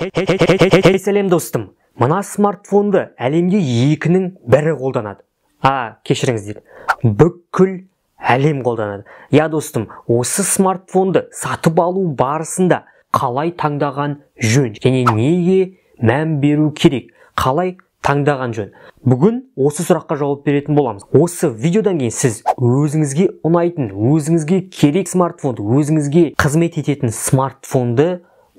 Хей, хей, хей, хей, сәлем достым. Мына смартфонды әлемде екінің бірі қолданады. А, кешіріңіздер. Бүкіл әлем қолданады. Я достым, осы смартфонды сатып алу барысында қалай таңдаған жөн және неге мән беру керек? Қалай таңдаған жөн бүгін осы сұраққа жауап беретін боламыз осы видеодан кейін сіз өзіңізге ұнайтын өзіңізге керек смартфонды өзіңізге қызмет ететін смартфонды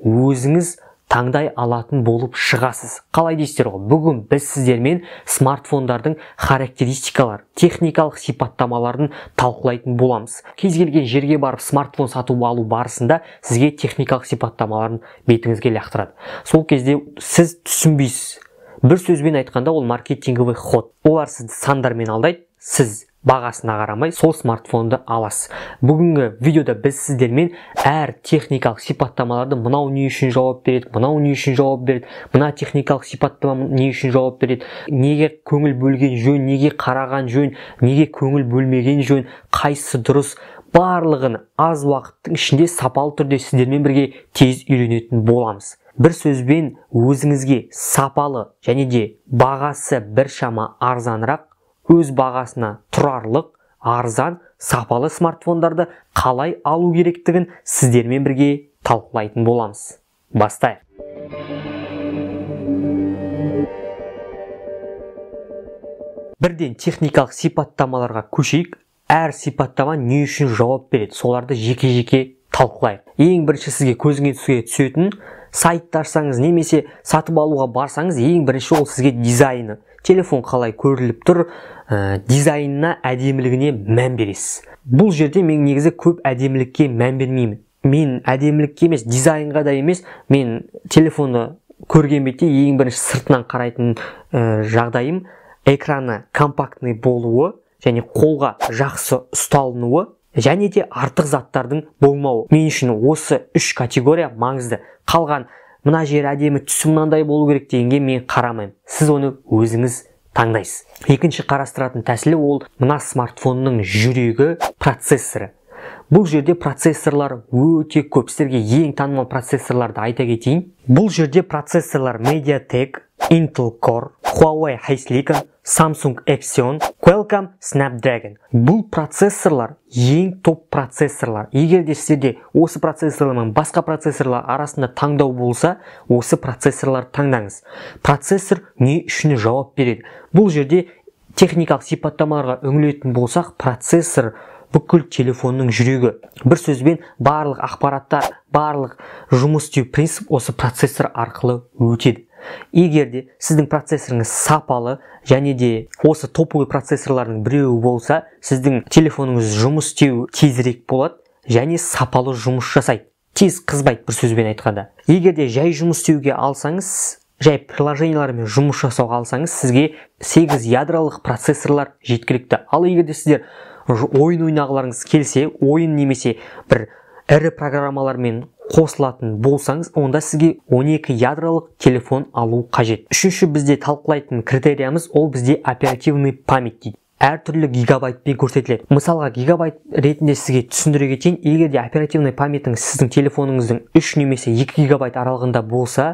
өзіңіз таңдай алатын болып шығасыз қалай дейсіздер ғой бүгін біз сіздермен смартфондардың характеристикалар техникалық сипаттамаларын талқылайтын боламыз кез келген жерге барып смартфон сатып алу барысында сізге техникалық сипаттамаларын бетіңізге лақтырады сол кезде сіз түсінбейсіз бір сөзбен айтқанда ол маркетинговый ход олар сізді сандармен алдайды сіз бағасына қарамай сол смартфонды аласыз бүгінгі видеода біз сіздермен әр техникалық сипаттамаларды мынау не үшін жауап береді мынау не үшін жауап береді мына техникалық сипаттама не үшін жауап береді неге көңіл бөлген жөн неге қараған жөн неге көңіл бөлмеген жөн қайсысы дұрыс барлығын аз уақыттың ішінде сапалы түрде сіздермен бірге тез үйренетін боламыз бір сөзбен өзіңізге сапалы және де бағасы біршама арзанырақ өз бағасына тұрарлық арзан сапалы смартфондарды қалай алу керектігін сіздермен бірге талқылайтын боламыз бастайық бірден техникалық сипаттамаларға көшейік әр сипаттама не үшін жауап береді соларды жеке жеке талқылайық ең бірінші сізге көзіңе түсетін сайтты ашсаңыз немесе сатып алуға барсаңыз ең бірінші ол сізге дизайны телефон қалай көріліп тұр э, дизайнына әдемілігіне мән бересіз бұл жерде мен негізі көп әдемілікке мән бермеймін мен әдемілікке емес дизайнға да емес мен телефонды көрген бетте ең бірінші сыртынан қарайтын э, жағдайым экраны компактный болуы және қолға жақсы ұсталынуы және де артық заттардың болмауы мен үшін осы үш категория маңызды қалған мына жер әдемі түсі мынандай болу керек дегенге мен қарамаймын сіз оны өзіңіз таңдайсыз екінші қарастыратын тәсілі ол мына смартфонның жүрегі процессоры бұл жерде процессорлар өте көп сіздерге ең танымал процессорларды айта кетейін бұл жерде процессорлар MediaTek Intel Core Huawei HiSilicon Samsung Exynos, Qualcomm Snapdragon. Бұл процессорлар ең топ процессорлар. Егер де сіздерде осы процессорлар мен басқа процессорлар арасында таңдау болса, осы процессорларды таңдаңыз. Процессор не үшін жауап береді? Бұл жерде техникалық сипаттамаларға үңілетін болсақ, процессор бүкіл телефонның жүрегі бір сөзбен барлық ақпараттар барлық жұмыс істеу принцип осы процессор арқылы өтеді егер де сіздің процессорыңыз сапалы және де осы топовый процессорлардың біреуі болса сіздің телефоныңыз жұмыс істеу тезірек болады және сапалы жұмыс жасайды тез қызбайды бір сөзбен айтқанда егер де жай жұмыс істеуге алсаңыз жай приложениялармен жұмыс жасауға алсаңыз сізге 8 ядролық процессорлар жеткілікті ал егер де сіздер ойын ойнағыларыңыз келсе ойын немесе бір ірі программалармен қосылатын болсаңыз онда сізге 12 ядролық телефон алу қажет үшінші бізде талқылайтын критериямыз ол бізде оперативный память дейді әртүрлі гигабайтпен көрсетіледі мысалға гигабайт ретінде сізге түсіндіре кетейін егер де оперативный памятьтің сіздің телефоныңыздың 3 немесе 2 гигабайт аралығында болса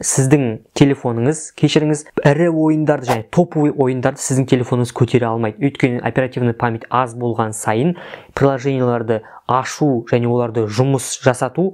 сіздің телефоныңыз кешіріңіз ірі ойындарды және топовый ойындарды сіздің телефоныңыз көтере алмайды өйткені оперативный память аз болған сайын приложенияларды ашу және оларды жұмыс жасату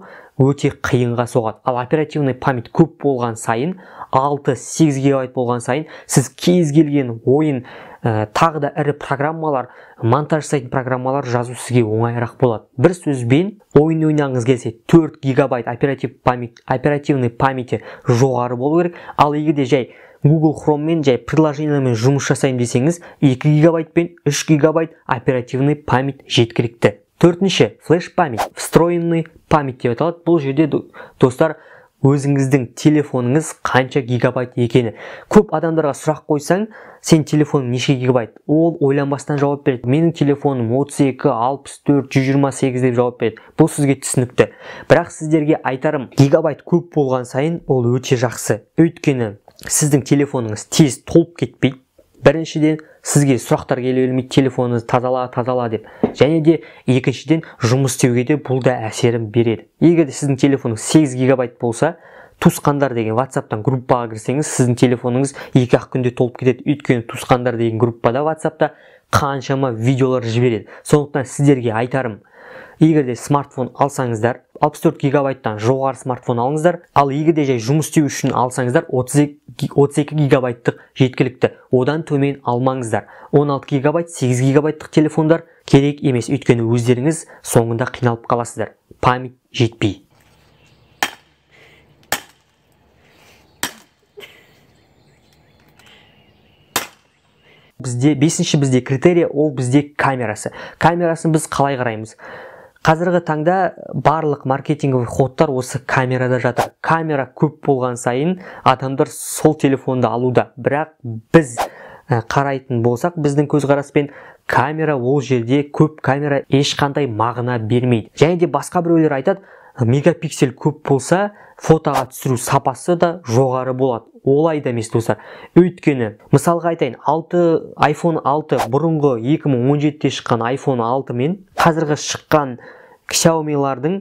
өте қиынға соғады ал оперативный память көп болған сайын 6-8 гигабайт болған сайын сіз кез келген ойын ә, тағы да ірі программалар монтаж жасайтын программалар жазу сізге оңайырақ болады бір сөзбен ойын ойнағыңыз келсе 4 гигабайт оператив память, оперативный памяти жоғары болу керек ал егерде жай Google Chromeмен жай приложениемен жұмыс жасаймын десеңіз 2 гигабайт пен 3 гигабайт оперативный память жеткілікті төртінші флеш память встроенный память деп аталады бұл жерде достар өзіңіздің телефоныңыз қанша гигабайт екені көп адамдарға сұрақ қойсаң сен телефоның неше гигабайт ол ойланбастан жауап береді менің телефоным 32, 64, 128 деп жауап береді бұл сізге түсінікті бірақ сіздерге айтарым гигабайт көп болған сайын ол өте жақсы өйткені сіздің телефоныңыз тез толып кетпейді біріншіден сізге сұрақтар келе бермейді телефоныңызды тазала тазала деп және де екіншіден жұмыс істеуге де бұл да әсерін береді егер сіздің телефоныңыз 8 гигабайт болса туысқандар деген ватсаптан группаға кірсеңіз сіздің телефоныңыз екі ақ күнде толып кетеді өйткені туысқандар деген группада ватсапта қаншама видеолар жібереді сондықтан сіздерге айтарым егер де смартфон алсаңыздар 64 гигабайттан жоғары смартфон алыңыздар ал егер де жай жұмыс істеу үшін алсаңыздар 32, 32 гигабайттық жеткілікті одан төмен алмаңыздар 16 гигабайт 8 гигабайттық телефондар керек емес өйткені өздеріңіз соңында қиналып қаласыздар память жетпей бізде бесінші бізде критерия ол бізде камерасы камерасын біз қалай қараймыз қазіргі таңда барлық маркетинговый ходтар осы камерада жатыр камера көп болған сайын адамдар сол телефонды алуда бірақ біз ә, қарайтын болсақ біздің көзқараспен камера ол жерде көп камера ешқандай мағына бермейді және де басқа біреулер айтады мегапиксель көп болса фотоға түсіру сапасы да жоғары болады олай да емес достар өйткені мысалға айтайын 6 iPhone 6 бұрынғы 2017-те шыққан iPhone 6 мен қазіргі шыққан Xiaomi-лардың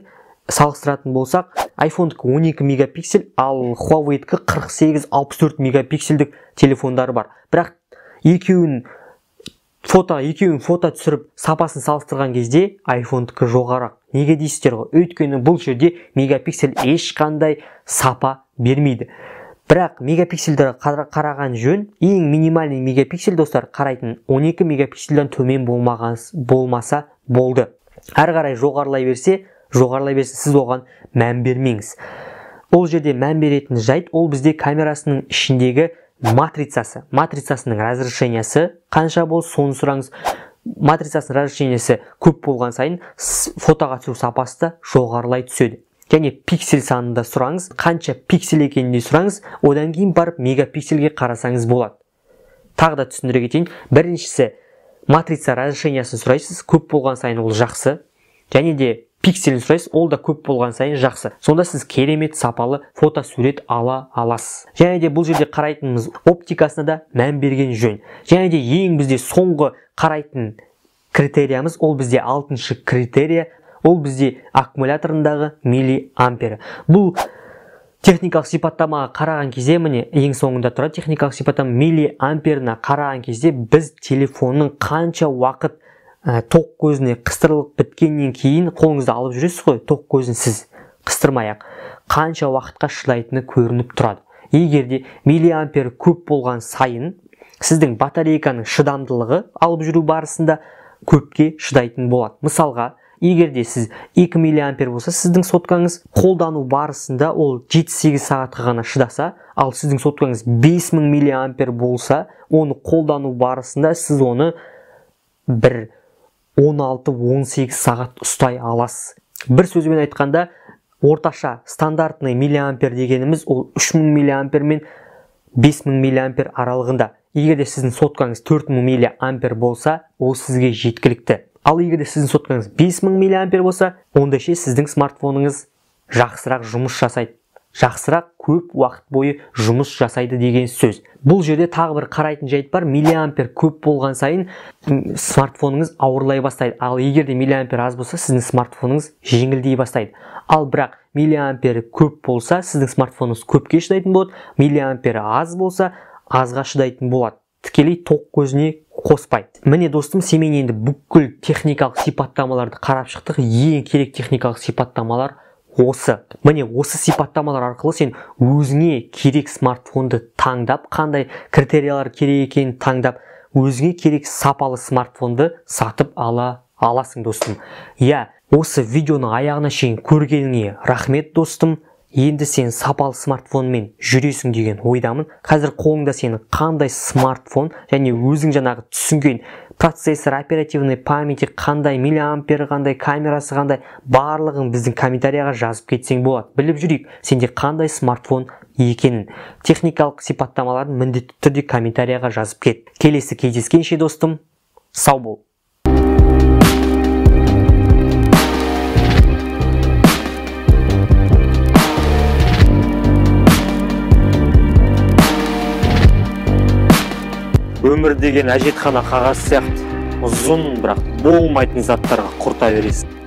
салыстыратын болсақ айфондікі 12 мегапиксель ал Huawei-дікі 48-64 мегапиксельдік телефондары бар бірақ екеуін фото екеуін фото түсіріп сапасын салыстырған кезде iphone айфондікі жоғарақ. неге дейсіздер ғой өйткені бұл жерде мегапиксель ешқандай сапа бермейді бірақ мегапиксельдерге қараған жөн ең минимальный мегапиксель достар қарайтын 12 мегапикселден төмен болмаған, болмаса болды әрі қарай жоғарылай берсе жоғарылай берсе сіз оған мән бермеңіз ол жерде мән беретін жайт ол бізде камерасының ішіндегі матрицасы матрицасының разрешениясы қанша болды соны сұраңыз матрицасының разрешениясы көп болған сайын фотоға түсіру сапасы да жоғарылай түседі және пиксель санын да сұраңыз қанша пиксель екенін де сұраңыз одан кейін барып мегапиксельге қарасаңыз болады тағы да түсіндіре кетейін біріншісі матрица разрешениясын сұрайсыз көп болған сайын ол жақсы және де пикселін сұрайсыз ол да көп болған сайын жақсы сонда сіз керемет сапалы фотосурет ала аласыз және де бұл жерде қарайтынымыз оптикасына да мән берген жөн және де ең бізде соңғы қарайтын критериямыз ол бізде алтыншы критерия ол бізде аккумуляторындағы милли бұл техникалық сипаттамаға қараған кезде міне ең соңында тұрады техникалық сипаттама миллиамперна қараған кезде біз телефонның қанша уақыт ә, тоқ көзіне қыстырылып біткеннен кейін қолыңызды алып жүресіз ғой тоқ көзін сіз қыстырмай ақ қанша уақытқа шыдайтыны көрініп тұрады егер де миллиампер көп болған сайын сіздің батарейканың шыдамдылығы алып жүру барысында көпке шыдайтын болады мысалға егер де сіз 2 миллиампер болса сіздің сотқаңыз, қолдану барысында ол 7-8 сағатқа ғана шыдаса ал сіздің сотқаңыз 5000 миллиампер болса оны қолдану барысында сіз оны бір 16-18 сағат ұстай аласыз бір сөзбен айтқанда орташа стандартный миллиампер дегеніміз ол 3000 мА мен 5000 миллиампер аралығында егер де сіздің соткаңыз 4000 миллиампер болса ол сізге жеткілікті ал егер де сіздің соткаңыз 5000 миллиампер болса онда ше сіздің смартфоныңыз жақсырақ жұмыс жасайды жақсырақ көп уақыт бойы жұмыс жасайды деген сөз бұл жерде тағы бір қарайтын жайт бар миллиампер көп болған сайын смартфоныңыз ауырлай бастайды ал егер де миллиампер аз болса сіздің смартфоныңыз жеңілдей бастайды ал бірақ миллиампері көп болса сіздің смартфоныңыз көпке шыдайтын болады миллиампері аз болса азға шыдайтын болады тікелей тоқ көзіне қоспайды міне достым семен енді бүкіл техникалық сипаттамаларды қарап шықтық ең керек техникалық сипаттамалар осы міне осы сипаттамалар арқылы сен өзіңе керек смартфонды таңдап қандай критериялар керек екенін таңдап өзіңе керек сапалы смартфонды сатып ала аласың достым иә осы видеоны аяғына шейін көргеніңе рахмет достым енді сен сапалы смартфонмен жүресің деген ойдамын қазір қолыңда сенің қандай смартфон және өзің жаңағы түсінген процессор оперативный памяти қандай миллиампер қандай камерасы қандай барлығын біздің комментарияға жазып кетсең болады біліп жүрейік сенде қандай смартфон екенін техникалық сипаттамаларын міндетті түрде комментарияға жазып кет келесі кездескенше достым сау бол өмір деген әжетхана қағаз сияқты ұзын бірақ болмайтын заттарға құрта бересің